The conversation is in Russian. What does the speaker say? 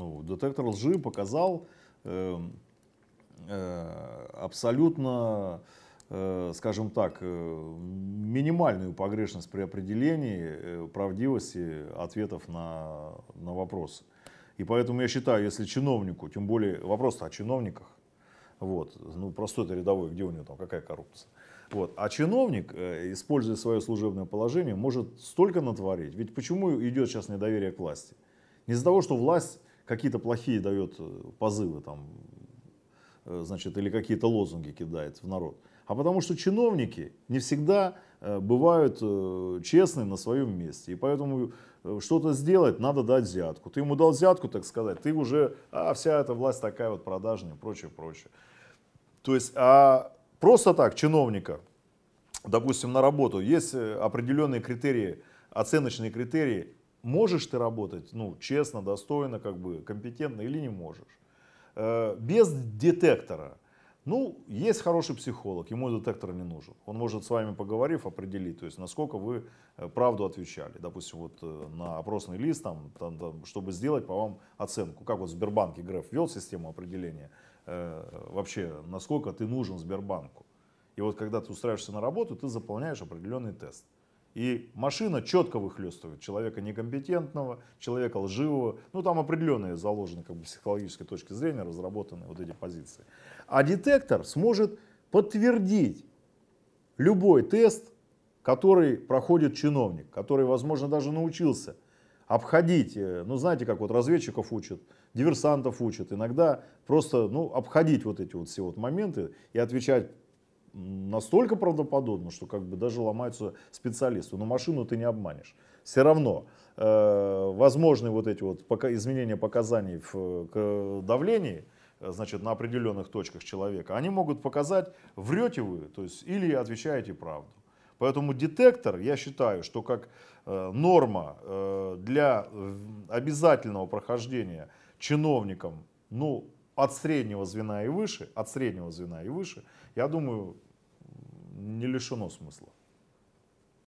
ну, детектор лжи показал э, э, абсолютно, э, скажем так, э, минимальную погрешность при определении э, правдивости ответов на, на вопросы. И поэтому я считаю, если чиновнику, тем более вопрос о чиновниках, вот, ну простой-то рядовой, где у него там, какая коррупция. Вот. А чиновник, э, используя свое служебное положение, может столько натворить. Ведь почему идет сейчас недоверие к власти? Не из-за того, что власть какие-то плохие дает э, позывы там, э, значит, или какие-то лозунги кидает в народ, а потому что чиновники не всегда э, бывают честны на своем месте. И поэтому что-то сделать, надо дать взятку. Ты ему дал взятку, так сказать, ты уже, а вся эта власть такая вот продажная, прочее, прочее. То есть, а просто так чиновника, допустим, на работу, есть определенные критерии, оценочные критерии, можешь ты работать, ну, честно, достойно, как бы, компетентно или не можешь. Э, без детектора. Ну, есть хороший психолог, ему детектор не нужен. Он может с вами, поговорив, определить, то есть, насколько вы э, правду отвечали. Допустим, вот э, на опросный лист, там, там, там, чтобы сделать по вам оценку. Как вот в Сбербанке Греф ввел систему определения, э, вообще, насколько ты нужен Сбербанку. И вот когда ты устраиваешься на работу, ты заполняешь определенный тест. И машина четко выхлестывает человека некомпетентного, человека лживого. Ну, там определенные заложены как бы, с психологической точки зрения, разработаны вот эти позиции. А детектор сможет подтвердить любой тест, который проходит чиновник, который, возможно, даже научился обходить, э, ну, знаете, как вот разведчиков учат, диверсантов учат, иногда просто, ну, обходить вот эти вот все вот моменты и отвечать настолько правдоподобно, что как бы даже ломаются специалисты. Но ну, машину ты не обманешь. Все равно э, возможны вот эти вот пока, изменения показаний в к давлении, э, значит, на определенных точках человека, они могут показать, врете вы, то есть, или отвечаете правду. Поэтому детектор, я считаю, что как э, норма э, для обязательного прохождения чиновникам, ну, от среднего звена и выше, от среднего звена и выше, я думаю, не лишено смысла.